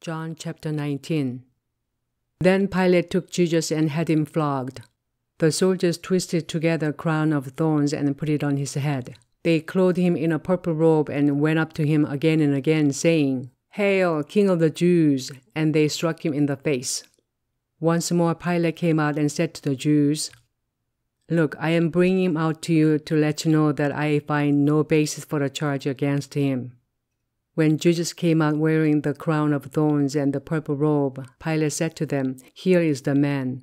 John chapter 19. Then Pilate took Jesus and had him flogged. The soldiers twisted together a crown of thorns and put it on his head. They clothed him in a purple robe and went up to him again and again, saying, Hail, King of the Jews! And they struck him in the face. Once more Pilate came out and said to the Jews, Look, I am bringing him out to you to let you know that I find no basis for a charge against him. When Jesus came out wearing the crown of thorns and the purple robe, Pilate said to them, Here is the man.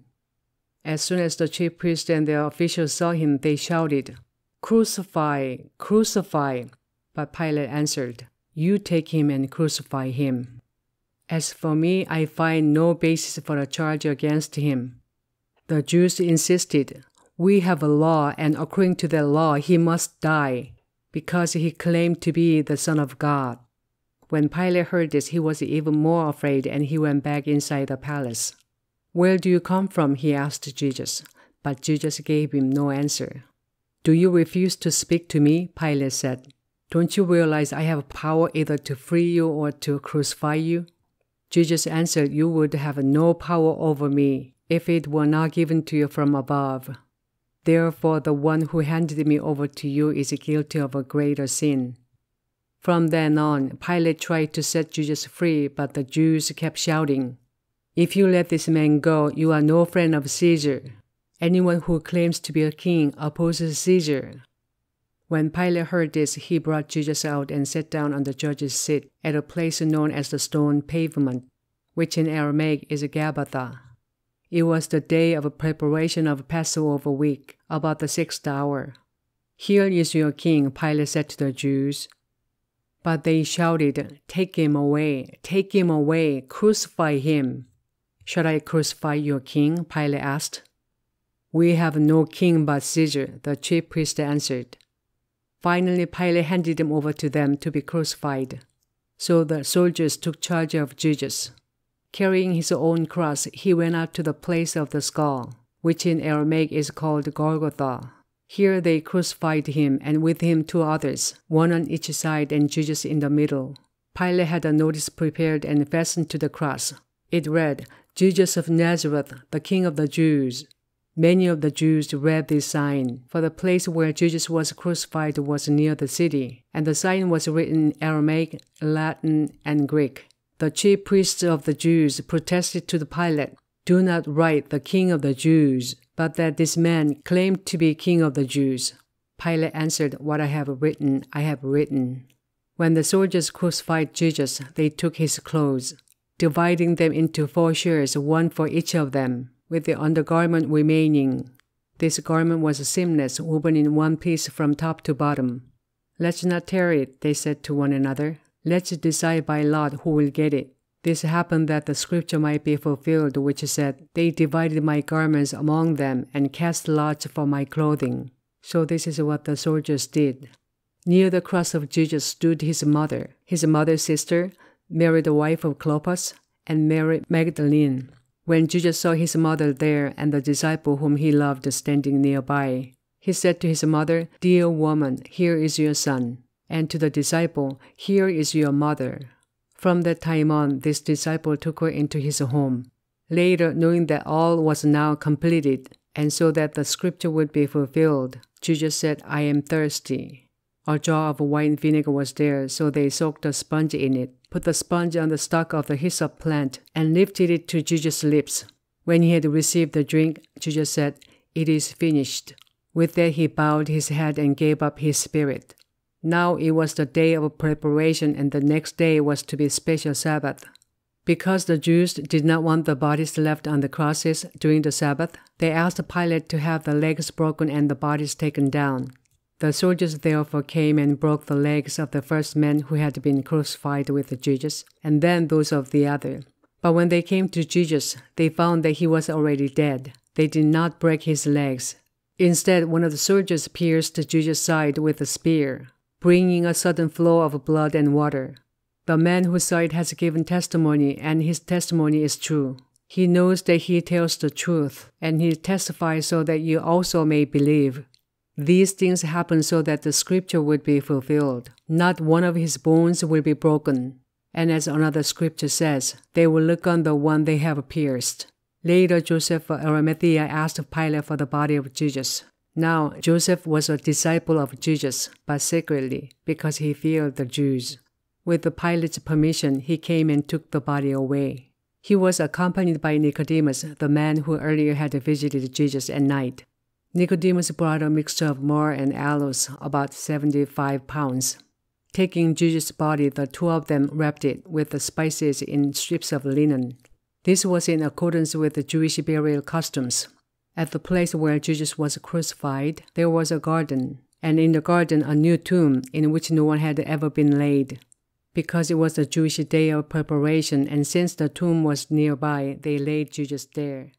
As soon as the chief priests and their officials saw him, they shouted, Crucify! Crucify! But Pilate answered, You take him and crucify him. As for me, I find no basis for a charge against him. The Jews insisted, We have a law, and according to that law, he must die, because he claimed to be the Son of God. When Pilate heard this, he was even more afraid and he went back inside the palace. Where do you come from? he asked Jesus. But Jesus gave him no answer. Do you refuse to speak to me? Pilate said. Don't you realize I have power either to free you or to crucify you? Jesus answered, You would have no power over me if it were not given to you from above. Therefore, the one who handed me over to you is guilty of a greater sin. From then on, Pilate tried to set Jesus free, but the Jews kept shouting, If you let this man go, you are no friend of Caesar. Anyone who claims to be a king opposes Caesar. When Pilate heard this, he brought Jesus out and sat down on the judge's seat at a place known as the stone pavement, which in Aramaic is Gabbatha. It was the day of preparation of Passover week, about the sixth hour. Here is your king, Pilate said to the Jews. But they shouted, Take him away, take him away, crucify him. Shall I crucify your king? Pilate asked. We have no king but Caesar, the chief priest answered. Finally, Pilate handed him over to them to be crucified. So the soldiers took charge of Jesus. Carrying his own cross, he went up to the place of the skull, which in Aramaic is called Golgotha, here they crucified him, and with him two others, one on each side and Jesus in the middle. Pilate had a notice prepared and fastened to the cross. It read, Jesus of Nazareth, the King of the Jews. Many of the Jews read this sign, for the place where Jesus was crucified was near the city, and the sign was written in Aramaic, Latin, and Greek. The chief priests of the Jews protested to the Pilate, do not write the king of the Jews, but that this man claimed to be king of the Jews. Pilate answered, What I have written, I have written. When the soldiers crucified Jesus, they took his clothes, dividing them into four shares, one for each of them, with the undergarment remaining. This garment was seamless, woven in one piece from top to bottom. Let's not tear it, they said to one another. Let's decide by lot who will get it. This happened that the scripture might be fulfilled, which said, They divided my garments among them and cast lots for my clothing. So this is what the soldiers did. Near the cross of Jesus stood his mother, his mother's sister, Mary the wife of Clopas, and Mary Magdalene. When Jesus saw his mother there and the disciple whom he loved standing nearby, he said to his mother, Dear woman, here is your son. And to the disciple, Here is your mother. From that time on, this disciple took her into his home. Later, knowing that all was now completed, and so that the scripture would be fulfilled, Jesus said, I am thirsty. A jar of wine vinegar was there, so they soaked a sponge in it, put the sponge on the stalk of the hyssop plant, and lifted it to Jesus' lips. When he had received the drink, Jesus said, It is finished. With that, he bowed his head and gave up his spirit. Now it was the day of preparation, and the next day was to be special Sabbath. Because the Jews did not want the bodies left on the crosses during the Sabbath, they asked Pilate to have the legs broken and the bodies taken down. The soldiers therefore came and broke the legs of the first men who had been crucified with Jesus, and then those of the other. But when they came to Jesus, they found that he was already dead. They did not break his legs. Instead, one of the soldiers pierced Jesus' side with a spear bringing a sudden flow of blood and water. The man who saw it has given testimony, and his testimony is true. He knows that he tells the truth, and he testifies so that you also may believe. These things happen so that the scripture would be fulfilled. Not one of his bones will be broken. And as another scripture says, they will look on the one they have pierced. Later, Joseph of Arimathea asked Pilate for the body of Jesus. Now, Joseph was a disciple of Jesus, but secretly, because he feared the Jews. With the Pilate's permission, he came and took the body away. He was accompanied by Nicodemus, the man who earlier had visited Jesus at night. Nicodemus brought a mixture of myrrh and aloes, about 75 pounds. Taking Jesus' body, the two of them wrapped it with the spices in strips of linen. This was in accordance with the Jewish burial customs. At the place where Jesus was crucified, there was a garden, and in the garden a new tomb in which no one had ever been laid. Because it was the Jewish day of preparation, and since the tomb was nearby, they laid Jesus there.